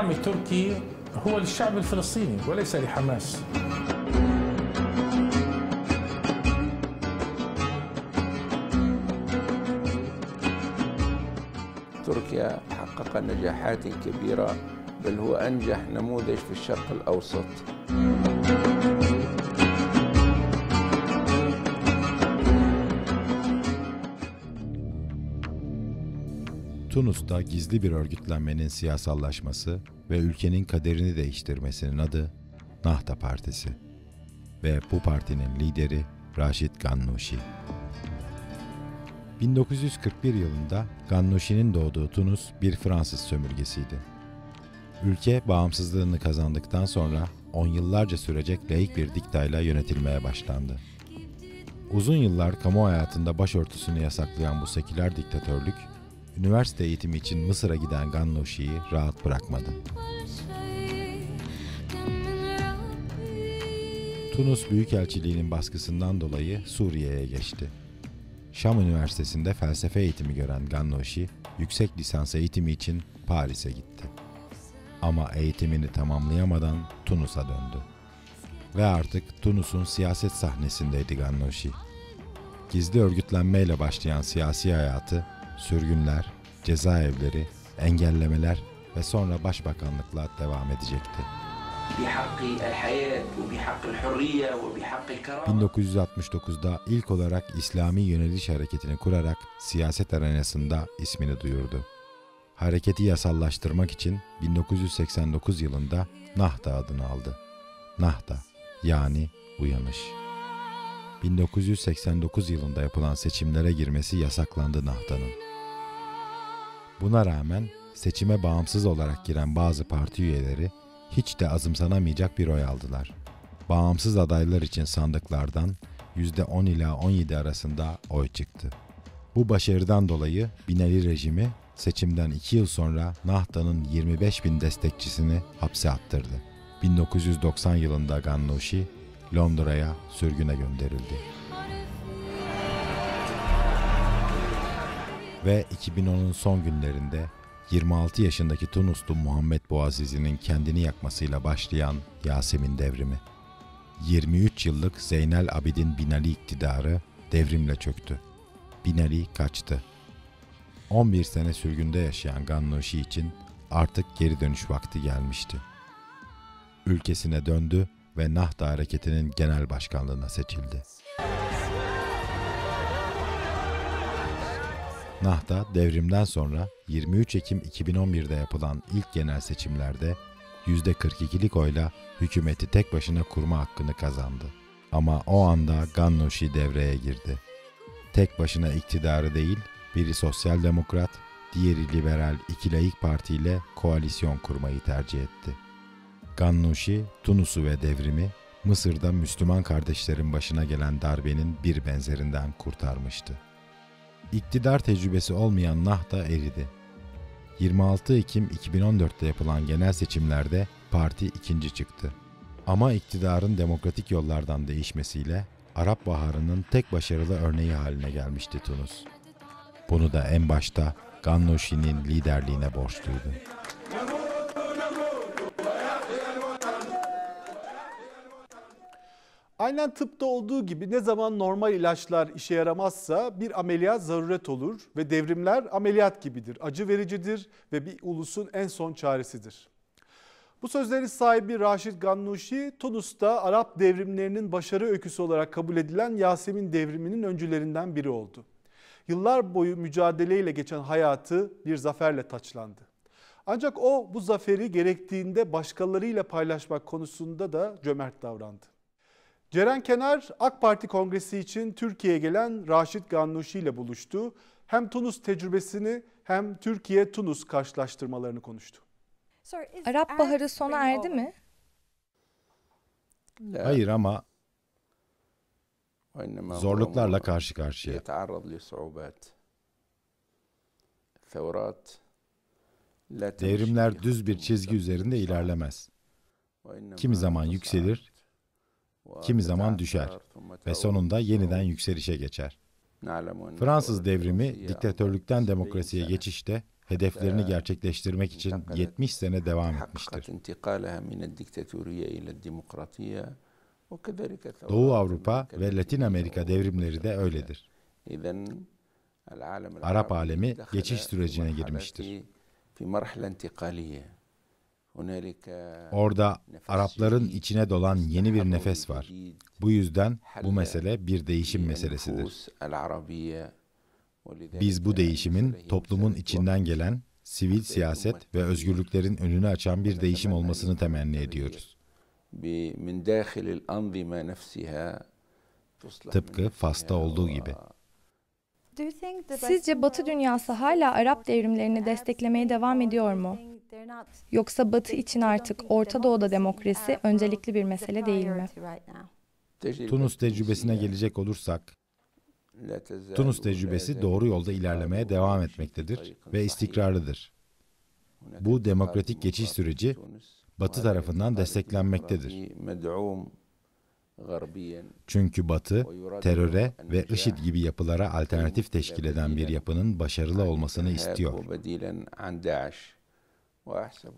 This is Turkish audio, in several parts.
الدعم التركي هو للشعب الفلسطيني وليس لحماس تركيا حقق نجاحات كبيرة بل هو أنجح نموذج في الشرق الأوسط Tunus'ta gizli bir örgütlenmenin siyasallaşması ve ülkenin kaderini değiştirmesinin adı Nahta Partisi ve bu partinin lideri Raşit Gannouchi. 1941 yılında Gannouchi'nin doğduğu Tunus bir Fransız sömürgesiydi. Ülke bağımsızlığını kazandıktan sonra on yıllarca sürecek laik bir diktayla yönetilmeye başlandı. Uzun yıllar kamu hayatında başörtüsünü yasaklayan bu seküler diktatörlük üniversite eğitimi için Mısır'a giden Gannoshi'yi rahat bırakmadı. Tunus Büyükelçiliği'nin baskısından dolayı Suriye'ye geçti. Şam Üniversitesi'nde felsefe eğitimi gören Gannoshi, yüksek lisans eğitimi için Paris'e gitti. Ama eğitimini tamamlayamadan Tunus'a döndü. Ve artık Tunus'un siyaset sahnesindeydi Gannoshi. Gizli örgütlenmeyle başlayan siyasi hayatı sürgünler, cezaevleri, engellemeler ve sonra başbakanlıkla devam edecekti. 1969'da ilk olarak İslami Yöneliş Hareketi'ni kurarak siyaset arenasında ismini duyurdu. Hareketi yasallaştırmak için 1989 yılında Nahda adını aldı. Nahda yani uyanış. 1989 yılında yapılan seçimlere girmesi yasaklandı Nahda'nın. Buna rağmen seçime bağımsız olarak giren bazı parti üyeleri hiç de azımsanamayacak bir oy aldılar. Bağımsız adaylar için sandıklardan %10 ila 17 arasında oy çıktı. Bu başarıdan dolayı Binali rejimi seçimden 2 yıl sonra Nahta'nın 25 bin destekçisini hapse attırdı. 1990 yılında Gannouchi Londra'ya sürgüne gönderildi. Ve 2010'un son günlerinde 26 yaşındaki Tunuslu Muhammed Boazizi'nin kendini yakmasıyla başlayan Yasemin devrimi. 23 yıllık Zeynel Abidin Binali iktidarı devrimle çöktü. Binali kaçtı. 11 sene sürgünde yaşayan Gannuşi için artık geri dönüş vakti gelmişti. Ülkesine döndü ve Nahda Hareketi'nin genel başkanlığına seçildi. Nahta, devrimden sonra 23 Ekim 2011'de yapılan ilk genel seçimlerde %42'lik oyla hükümeti tek başına kurma hakkını kazandı. Ama o anda Gannushi devreye girdi. Tek başına iktidarı değil, biri sosyal demokrat, diğeri liberal iki laik partiyle koalisyon kurmayı tercih etti. Gannushi, Tunus'u ve devrimi Mısır'da Müslüman kardeşlerin başına gelen darbenin bir benzerinden kurtarmıştı. İktidar tecrübesi olmayan Nah da eridi. 26 Ekim 2014'te yapılan genel seçimlerde parti ikinci çıktı. Ama iktidarın demokratik yollardan değişmesiyle Arap Baharı'nın tek başarılı örneği haline gelmişti Tunus. Bunu da en başta Gannoşi'nin liderliğine borçluydu. Aynen tıpta olduğu gibi ne zaman normal ilaçlar işe yaramazsa bir ameliyat zaruret olur ve devrimler ameliyat gibidir. Acı vericidir ve bir ulusun en son çaresidir. Bu sözlerin sahibi Raşid Gannuşi, Tunus'ta Arap devrimlerinin başarı öyküsü olarak kabul edilen Yasemin devriminin öncülerinden biri oldu. Yıllar boyu mücadeleyle geçen hayatı bir zaferle taçlandı. Ancak o bu zaferi gerektiğinde başkalarıyla paylaşmak konusunda da cömert davrandı. Ceren Kenar AK Parti kongresi için Türkiye'ye gelen Raşit Gannuşi ile buluştu. Hem Tunus tecrübesini hem Türkiye-Tunus karşılaştırmalarını konuştu. Arap Baharı sona erdi mi? Hayır ama zorluklarla karşı karşıya. Devrimler düz bir çizgi üzerinde ilerlemez. Kimi zaman yükselir, kimi zaman düşer ve sonunda yeniden yükselişe geçer. Fransız devrimi diktatörlükten demokrasiye geçişte hedeflerini gerçekleştirmek için 70 sene devam etmiştir. Doğu Avrupa ve Latin Amerika devrimleri de öyledir. Arap alemi geçiş sürecine girmiştir. E, Orada Arapların içine dolan yeni bir nefes var. Bu yüzden bu mesele bir değişim meselesidir. Biz bu e, değişimin toplumun içinden gelen sivil siyaset ve özgürlüklerin önünü açan bir değişim olmasını temenni ediyoruz. Tıpkı Fas'ta olduğu gibi. Sizce Batı dünyası hala Arap devrimlerini desteklemeye devam ediyor mu? Yoksa Batı için artık Orta Doğu'da demokrasi öncelikli bir mesele değil mi? Tunus tecrübesine gelecek olursak, Tunus tecrübesi doğru yolda ilerlemeye devam etmektedir şey ve istikrarlıdır. Bu demokratik geçiş süreci Batı tarafından desteklenmektedir. Çünkü Batı, teröre ve IŞİD gibi yapılara alternatif teşkil eden bir yapının başarılı olmasını istiyor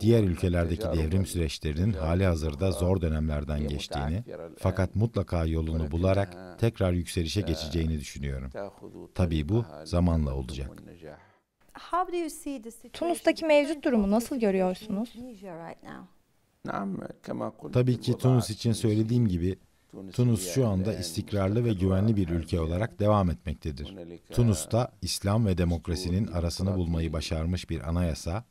diğer ülkelerdeki devrim süreçlerinin hali hazırda zor dönemlerden geçtiğini fakat mutlaka yolunu bularak tekrar yükselişe geçeceğini düşünüyorum. Tabii bu zamanla olacak. Tunus'taki mevcut durumu nasıl görüyorsunuz? Tabii ki Tunus için söylediğim gibi Tunus şu anda istikrarlı ve güvenli bir ülke olarak devam etmektedir. Tunus'ta İslam ve demokrasinin arasını bulmayı başarmış bir anayasa,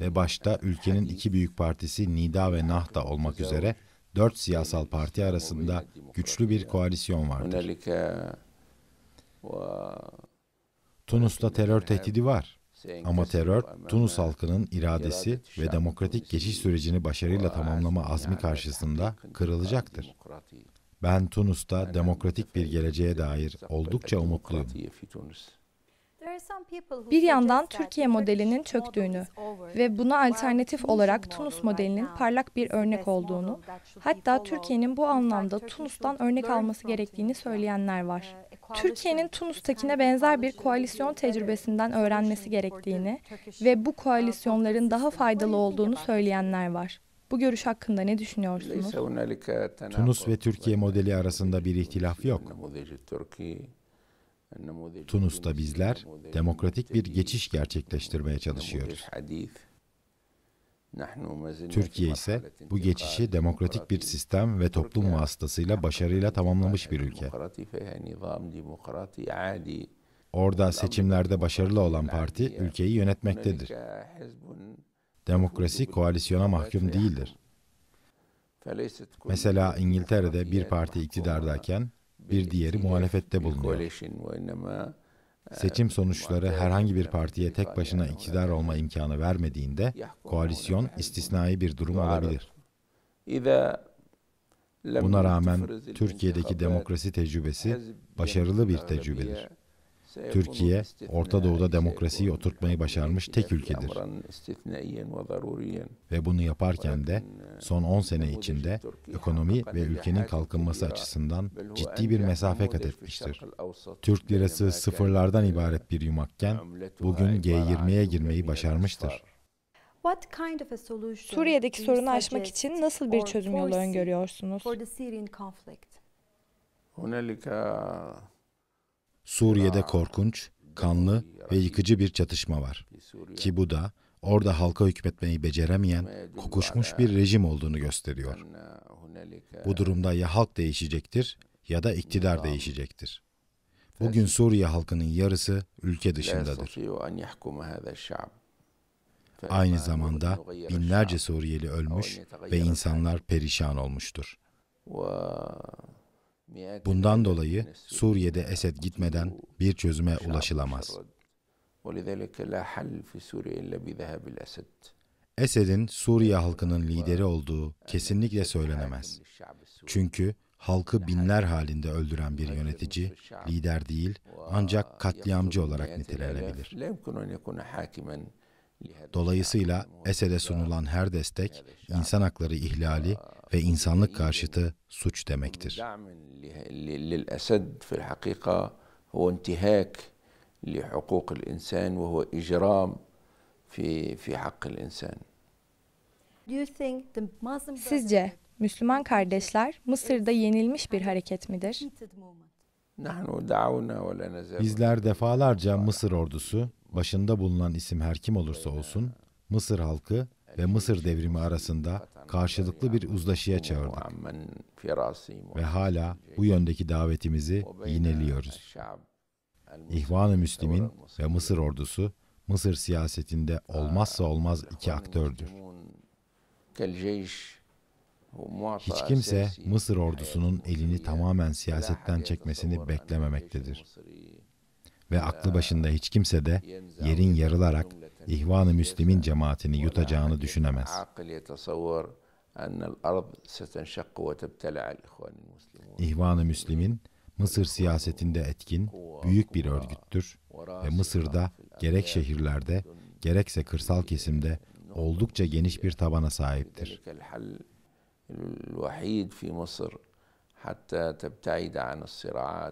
ve başta ülkenin iki büyük partisi Nida ve Nahda olmak üzere dört siyasal parti arasında güçlü bir koalisyon vardır. E, Tunus'ta terör tehdidi var. Ama terör, Tunus halkının iradesi ve demokratik geçiş sürecini başarıyla tamamlama azmi karşısında kırılacaktır. Ben Tunus'ta demokratik bir geleceğe dair oldukça umutluyum. Bir yandan Türkiye modelinin çöktüğünü ve buna alternatif olarak Tunus modelinin parlak bir örnek olduğunu, hatta Türkiye'nin bu anlamda Tunus'tan örnek alması gerektiğini söyleyenler uh, var. Türkiye'nin Tunus'takine benzer bir koalisyon tecrübesinden öğrenmesi gerektiğini uh, ve bu koalisyonların daha faydalı olduğunu söyleyenler var. Bu görüş hakkında ne düşünüyorsunuz? Tunus ve Türkiye modeli arasında bir ihtilaf yok. Tunus'ta bizler demokratik bir geçiş gerçekleştirmeye çalışıyoruz. Türkiye ise bu geçişi demokratik bir sistem ve toplum vasıtasıyla başarıyla tamamlamış bir ülke. Orada seçimlerde başarılı olan parti ülkeyi yönetmektedir. Demokrasi koalisyona mahkum değildir. Mesela İngiltere'de bir parti iktidardayken bir diğeri muhalefette bulunuyor. Seçim sonuçları herhangi bir partiye tek başına iktidar olma imkanı vermediğinde koalisyon istisnai bir durum olabilir. Buna rağmen Türkiye'deki demokrasi tecrübesi başarılı bir tecrübedir. Türkiye, Orta Doğu'da demokrasiyi oturtmayı başarmış tek ülkedir. Ve bunu yaparken de son 10 sene içinde ekonomi ve ülkenin kalkınması açısından ciddi bir mesafe kat etmiştir. Türk lirası sıfırlardan ibaret bir yumakken bugün G20'ye girmeyi başarmıştır. Suriye'deki sorunu aşmak için nasıl bir çözüm yolu öngörüyorsunuz? Suriye'de korkunç, kanlı ve yıkıcı bir çatışma var. Ki bu da orada halka hükmetmeyi beceremeyen, kokuşmuş bir rejim olduğunu gösteriyor. Bu durumda ya halk değişecektir ya da iktidar değişecektir. Bugün Suriye halkının yarısı ülke dışındadır. Aynı zamanda binlerce Suriyeli ölmüş ve insanlar perişan olmuştur. Bundan dolayı Suriye'de Esed gitmeden bir çözüme ulaşılamaz. Esed'in Suriye halkının lideri olduğu kesinlikle söylenemez. Çünkü halkı binler halinde öldüren bir yönetici, lider değil ancak katliamcı olarak nitelenebilir. Dolayısıyla Esed'e sunulan her destek insan hakları ihlali ve insanlık karşıtı suç demektir. لحقوق الإنسان وهو إجرام في في حق الإنسان. Sizce Müslüman kardeşler Mısır'da yenilmiş bir hareket midir? Bizler defalarca Mısır ordusu başında bulunan isim her kim olursa olsun Mısır halkı ve Mısır devrimi arasında karşılıklı bir uzlaşıya çağırdık ve hala bu yöndeki davetimizi yineliyoruz. İhvan-ı Müslim'in ve Mısır ordusu, Mısır siyasetinde olmazsa olmaz iki aktördür. Hiç kimse Mısır ordusunun elini tamamen siyasetten çekmesini beklememektedir ve aklı başında hiç kimse de yerin yarılarak İhvan-ı Müslim'in cemaatini yutacağını düşünemez. İhvan-ı Müslim'in Mısır siyasetinde etkin, büyük bir örgüttür ve Mısır'da gerek şehirlerde gerekse kırsal kesimde oldukça geniş bir tabana sahiptir.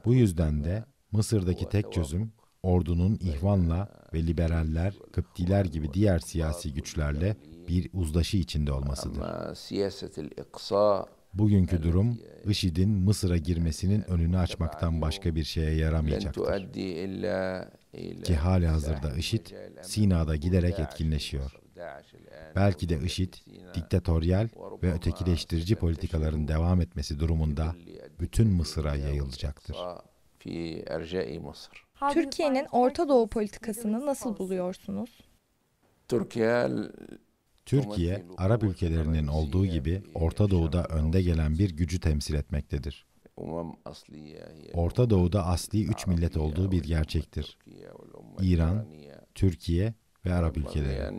Bu yüzden de Mısır'daki tek çözüm ordunun ihvanla ve liberaller, Kıptiler gibi diğer siyasi güçlerle bir uzlaşı içinde olmasıdır. Bugünkü durum e, IŞİD'in Mısır'a girmesinin önünü açmaktan başka bir şeye yaramayacaktır. Ki hali hazırda IŞİD Sina'da giderek etkinleşiyor. Belki de IŞİD, diktatöryel ve ötekileştirici politikaların devam etmesi durumunda bütün Mısır'a yayılacaktır. Türkiye'nin Orta Doğu politikasını nasıl buluyorsunuz? Türkiye Türkiye, Arap ülkelerinin olduğu gibi Orta şey Doğu'da önde gelen bir gücü temsil etmektedir. Orta Doğu'da asli üç millet olduğu bir gerçektir. İran, Türkiye ve Arap ülkeleri.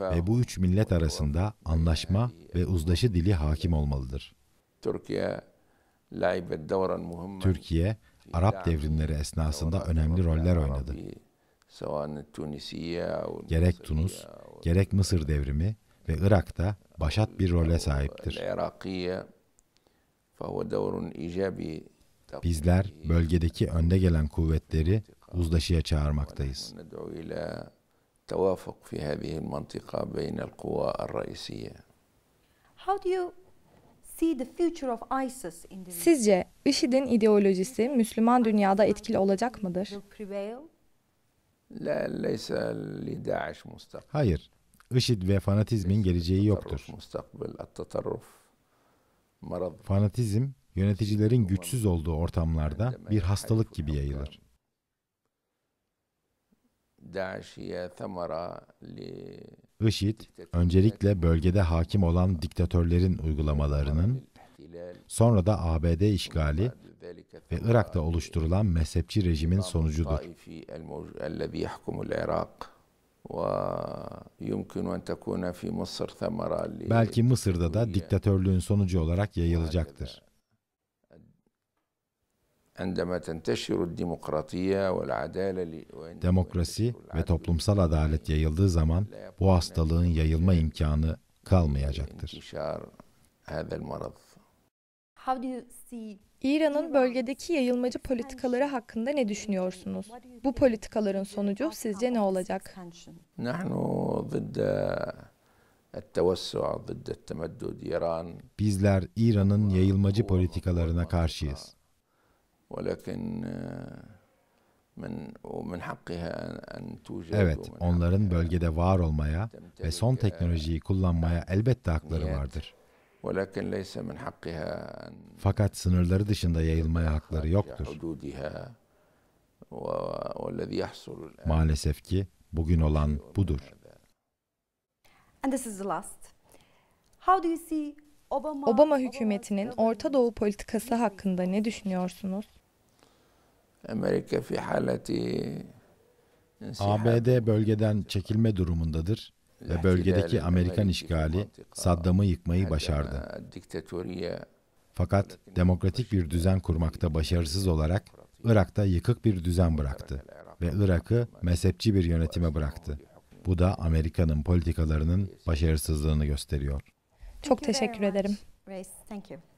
Ve bu üç millet arasında anlaşma ve uzlaşı dili hakim olmalıdır. Türkiye Türkiye, Arap devrimleri esnasında önemli roller oynadı. Gerek Tunus, gerek Mısır devrimi ve Irak'ta başat bir role sahiptir. Bizler bölgedeki önde gelen kuvvetleri uzlaşıya çağırmaktayız. How do you Sizce IŞİD'in ideolojisi Müslüman dünyada etkili olacak mıdır? Hayır. IŞİD ve fanatizmin geleceği yoktur. Fanatizm, yöneticilerin güçsüz olduğu ortamlarda bir hastalık gibi yayılır. IŞİD, öncelikle bölgede hakim olan diktatörlerin uygulamalarının, sonra da ABD işgali ve Irak'ta oluşturulan mezhepçi rejimin sonucudur. Belki Mısır'da da diktatörlüğün sonucu olarak yayılacaktır. Demokrasi ve toplumsal adalet yayıldığı zaman bu hastalığın yayılma imkanı kalmayacaktır. İran'ın bölgedeki yayılmacı politikaları hakkında ne düşünüyorsunuz? Bu politikaların sonucu sizce ne olacak? Bizler İran'ın yayılmacı politikalarına karşıyız. ولكن Evet, onların bölgede var olmaya ve son teknolojiyi kullanmaya elbette hakları vardır. Fakat sınırları dışında yayılmaya hakları yoktur. Maalesef ki bugün olan budur. And this is the last. How do you see Obama, Obama hükümetinin Orta Doğu şey politikası hakkında ne düşünüyorsunuz? Amerika fi halati ABD bölgeden çekilme durumundadır ve bölgedeki Amerikan işgali Saddam'ı yıkmayı başardı. Fakat demokratik bir düzen kurmakta başarısız olarak Irak'ta yıkık bir düzen bıraktı ve Irak'ı mezhepçi bir yönetime bıraktı. Bu da Amerika'nın politikalarının başarısızlığını gösteriyor. Çok teşekkür ederim. Race, thank you.